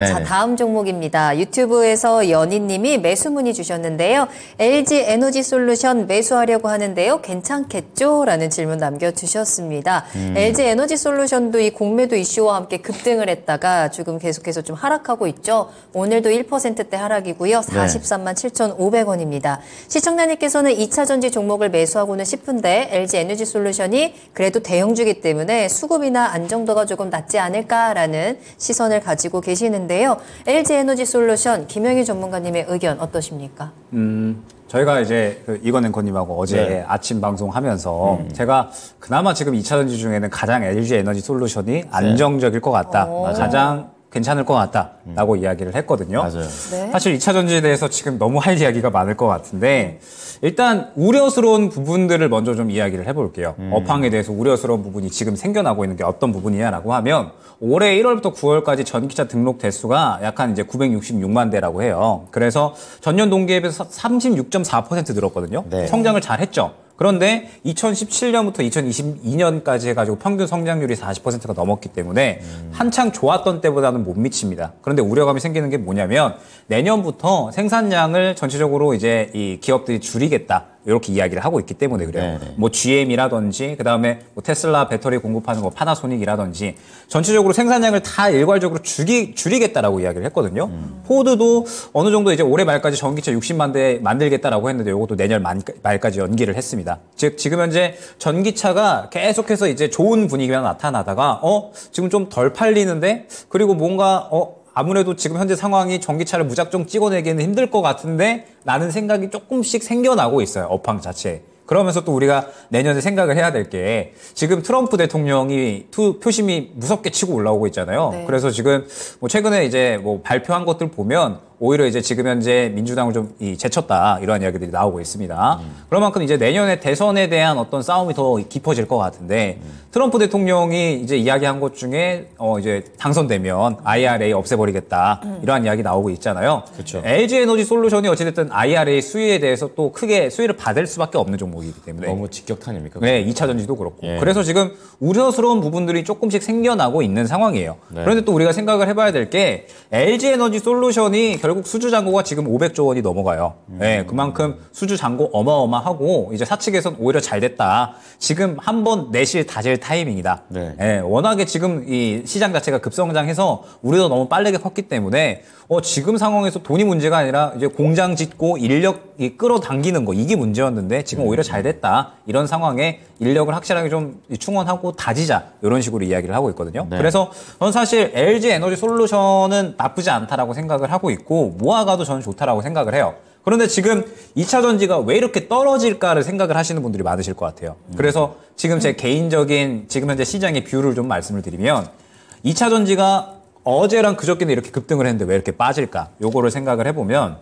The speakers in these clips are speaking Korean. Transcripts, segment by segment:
네네. 자, 다음 종목입니다. 유튜브에서 연희님이 매수문의 주셨는데요. LG 에너지 솔루션 매수하려고 하는데요. 괜찮겠죠? 라는 질문 남겨주셨습니다. 음. LG 에너지 솔루션도 이 공매도 이슈와 함께 급등을 했다가 지금 계속해서 좀 하락하고 있죠. 오늘도 1%대 하락이고요. 43만 7,500원입니다. 시청자님께서는 2차 전지 종목을 매수하고는 싶은데 LG 에너지 솔루션이 그래도 대형주기 때문에 수급이나 안정도가 조금 낮지 않을까라는 시선을 가지고 계시는데 텐데요. LG 에너지 솔루션 김영희 전문가님의 의견 어떠십니까? 음, 저희가 이제 그 이건행 코님하고 어제 네. 아침 방송하면서 음. 제가 그나마 지금 2차 전지 중에는 가장 LG 에너지 솔루션이 네. 안정적일 것 같다. 가장 괜찮을 것 같다라고 음. 이야기를 했거든요. 네. 사실 2차 전지에 대해서 지금 너무 할 이야기가 많을 것 같은데 일단 우려스러운 부분들을 먼저 좀 이야기를 해볼게요. 음. 업황에 대해서 우려스러운 부분이 지금 생겨나고 있는 게 어떤 부분이냐라고 하면 올해 1월부터 9월까지 전기차 등록 대수가 약한 이제 966만 대라고 해요. 그래서 전년 동기에 비해서 36.4% 늘었거든요. 네. 성장을 잘했죠. 그런데 2017년부터 2022년까지 해가지고 평균 성장률이 40%가 넘었기 때문에 음. 한창 좋았던 때보다는 못 미칩니다. 그런데 우려감이 생기는 게 뭐냐면 내년부터 생산량을 전체적으로 이제 이 기업들이 줄이겠다. 이렇게 이야기를 하고 있기 때문에 그래요. 네네. 네. 뭐 GM이라든지 그다음에 뭐 테슬라 배터리 공급하는 거 뭐 파나소닉이라든지 전체적으로 생산량을 다 일괄적으로 줄이, 줄이겠다라고 이야기를 했거든요. 음. 포드도 어느 정도 이제 올해 말까지 전기차 60만 대 만들겠다라고 했는데 이것도 내년 만, 말까지 연기를 했습니다. 즉 지금 현재 전기차가 계속해서 이제 좋은 분위기가 나타나다가 어 지금 좀 덜 팔리는데 그리고 뭔가 어 아무래도 지금 현재 상황이 전기차를 무작정 찍어내기는 힘들 것 같은데 라는 생각이 조금씩 생겨나고 있어요. 업황 자체에. 그러면서 또 우리가 내년에 생각을 해야 될 게 지금 트럼프 대통령이 투, 표심이 무섭게 치고 올라오고 있잖아요. 네. 그래서 지금 뭐 최근에 이제 뭐 발표한 것들 보면 오히려 이제 지금 현재 민주당을 좀 제쳤다 이러한 이야기들이 나오고 있습니다. 음. 그런 만큼 이제 내년에 대선에 대한 어떤 싸움이 더 깊어질 것 같은데 음. 트럼프 대통령이 이제 이야기한 것 중에 어 이제 당선되면 IRA 없애버리겠다 음. 이러한 이야기 나오고 있잖아요. 그렇죠. LG 에너지 솔루션이 어찌됐든 IRA 수위에 대해서 또 크게 수위를 받을 수밖에 없는 종목이기 때문에 너무 직격탄입니까? 네, 2차 전지도 그렇고 예. 그래서 지금 우려스러운 부분들이 조금씩 생겨나고 있는 상황이에요. 네. 그런데 또 우리가 생각을 해봐야 될 게 LG 에너지 솔루션이 결국 수주 잔고가 지금 500조 원이 넘어가요. 예, 음. 네, 그만큼 수주 잔고 어마어마하고 이제 사측에선 오히려 잘 됐다. 지금 한 번 내실 다질 타이밍이다. 네. 네. 워낙에 지금 이 시장 자체가 급성장해서 우리도 너무 빠르게 컸기 때문에 어, 지금 상황에서 돈이 문제가 아니라 이제 공장 짓고 인력 이 끌어당기는 거 이게 문제였는데 지금 오히려 잘 음. 됐다. 이런 상황에 인력을 확실하게 좀 충원하고 다지자 이런 식으로 이야기를 하고 있거든요. 네. 그래서 저는 사실 LG 에너지 솔루션은 나쁘지 않다라고 생각을 하고 있고 모아가도 저는 좋다라고 생각을 해요. 그런데 지금 2차 전지가 왜 이렇게 떨어질까를 생각을 하시는 분들이 많으실 것 같아요. 그래서 지금 제 개인적인 지금 현재 시장의 뷰를 좀 말씀을 드리면 2차 전지가 어제랑 그저께는 이렇게 급등을 했는데 왜 이렇게 빠질까? 요거를 생각을 해보면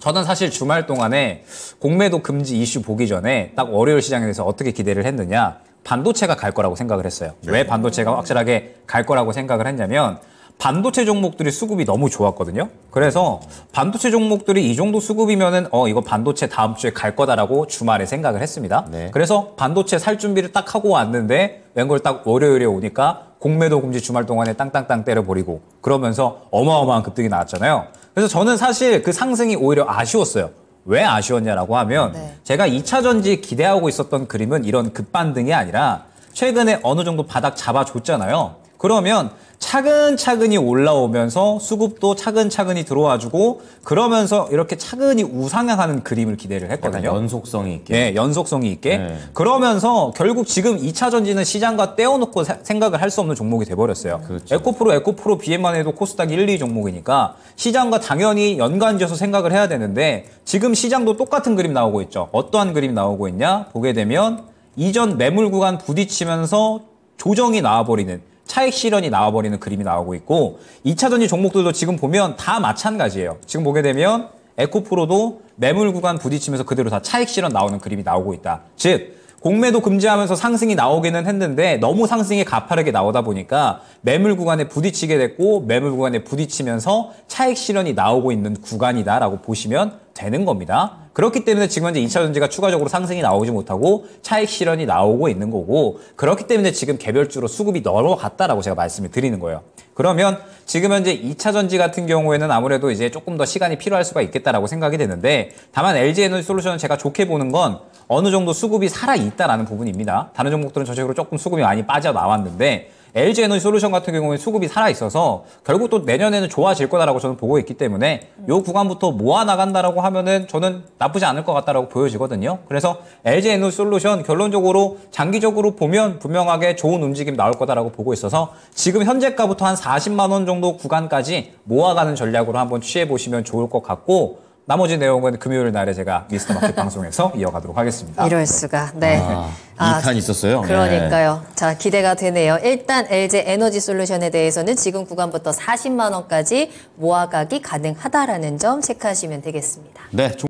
저는 사실 주말 동안에 공매도 금지 이슈 보기 전에 딱 월요일 시장에 대해서 어떻게 기대를 했느냐 반도체가 갈 거라고 생각을 했어요. 네. 왜 반도체가 확실하게 갈 거라고 생각을 했냐면 반도체 종목들이 수급이 너무 좋았거든요. 그래서 반도체 종목들이 이 정도 수급이면은 어 이거 반도체 다음 주에 갈 거다라고 주말에 생각을 했습니다. 네. 그래서 반도체 살 준비를 딱 하고 왔는데 웬걸 딱 월요일에 오니까 공매도 금지 주말 동안에 땅땅땅 때려버리고 그러면서 어마어마한 급등이 나왔잖아요. 그래서 저는 사실 그 상승이 오히려 아쉬웠어요. 왜 아쉬웠냐라고 하면 네. 제가 2차전지 기대하고 있었던 그림은 이런 급반등이 아니라 최근에 어느 정도 바닥 잡아줬잖아요. 그러면 차근차근히 올라오면서 수급도 차근차근히 들어와주고 그러면서 이렇게 차근히 우상향하는 그림을 기대를 했거든요. 연속성이 있게. 네, 연속성이 있게. 네. 그러면서 결국 지금 2차 전지는 시장과 떼어놓고 사, 생각을 할 수 없는 종목이 돼버렸어요. 그렇죠. 에코프로, 에코프로 비엔만 해도 코스닥 1, 2 종목이니까 시장과 당연히 연관지어서 생각을 해야 되는데 지금 시장도 똑같은 그림 나오고 있죠. 어떠한 그림 나오고 있냐? 보게 되면 이전 매물 구간 부딪히면서 조정이 나와버리는 차익 실현이 나와버리는 그림이 나오고 있고 2차전지 종목들도 지금 보면 다 마찬가지예요. 지금 보게 되면 에코프로도 매물 구간 부딪히면서 그대로 다 차익 실현 나오는 그림이 나오고 있다. 즉 공매도 금지하면서 상승이 나오기는 했는데 너무 상승이 가파르게 나오다 보니까 매물 구간에 부딪히게 됐고 매물 구간에 부딪히면서 차익 실현이 나오고 있는 구간이다라고 보시면 되는 겁니다. 그렇기 때문에 지금 현재 2차전지가 추가적으로 상승이 나오지 못하고 차익 실현이 나오고 있는 거고 그렇기 때문에 지금 개별주로 수급이 넘어갔다라고 제가 말씀을 드리는 거예요. 그러면 지금 현재 2차전지 같은 경우에는 아무래도 이제 조금 더 시간이 필요할 수가 있겠다라고 생각이 되는데 다만 LG 에너지 솔루션은 제가 좋게 보는 건 어느 정도 수급이 살아있다라는 부분입니다. 다른 종목들은 저쪽으로 조금 수급이 많이 빠져나왔는데 LG 에너지 솔루션 같은 경우에 수급이 살아 있어서 결국 또 내년에는 좋아질 거다라고 저는 보고 있기 때문에 요 구간부터 모아 나간다라고 하면은 저는 나쁘지 않을 것 같다라고 보여지거든요. 그래서 LG 에너지 솔루션 결론적으로 장기적으로 보면 분명하게 좋은 움직임 나올 거다라고 보고 있어서 지금 현재가부터 한 40만 원 정도 구간까지 모아가는 전략으로 한번 취해 보시면 좋을 것 같고 나머지 내용은 금요일 날에 제가 미스터 마켓 방송에서 이어가도록 하겠습니다. 이럴 수가. 네. 네. 아, 아, 2탄 있었어요. 그러니까요. 네. 자, 기대가 되네요. 일단 LG 에너지 솔루션에 대해서는 지금 구간부터 40만 원까지 모아가기 가능하다라는 점 체크하시면 되겠습니다. 네.